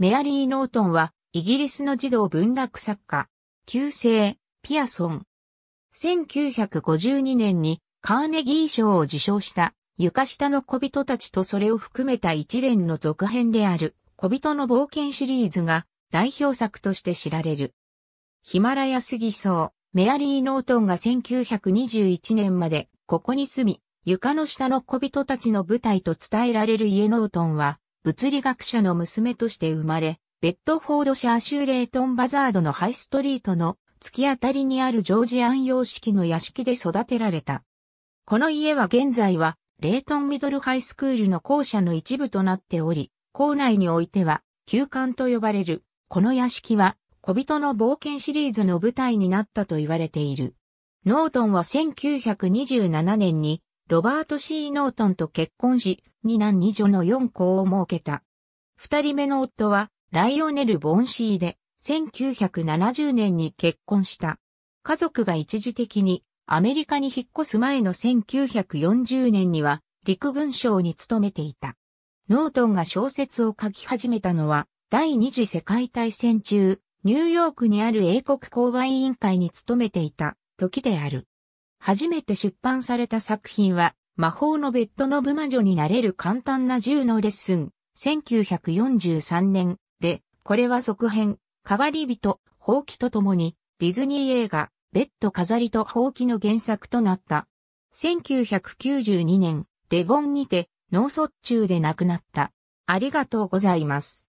メアリー・ノートンは、イギリスの児童文学作家、旧姓、ピアソン。1952年にカーネギー賞を受賞した床下の小人たちとそれを含めた一連の続編である小人の冒険シリーズが代表作として知られる。ヒマラヤ杉草、メアリー・ノートンが1921年までここに住み、床の下の小人たちの舞台と伝えられる家ノートンは、物理学者の娘として生まれ、ベッドフォードシャー州レートンバザードのハイストリートの突き当たりにあるジョージアン様式の屋敷で育てられた。この家は現在は、レートンミドルハイスクールの校舎の一部となっており、校内においては、旧館と呼ばれる、この屋敷は、小人の冒険シリーズの舞台になったと言われている。ノートンは1927年に、ロバート・シー・ノートンと結婚し、二男二女の四子を設けた。二人目の夫は、ライオネル・ボンシーで、1970年に結婚した。家族が一時的にアメリカに引っ越す前の1940年には陸軍省に勤めていた。ノートンが小説を書き始めたのは第二次世界大戦中、ニューヨークにある英国公買委員会に勤めていた時である。初めて出版された作品は魔法のベッドの部魔女になれる簡単な銃のレッスン、1943年で、これは続編、かがり人、ほうきとともに、ディズニー映画、ベッド飾りとほうきの原作となった。1992年、デボンにて、脳卒中で亡くなった。ありがとうございます。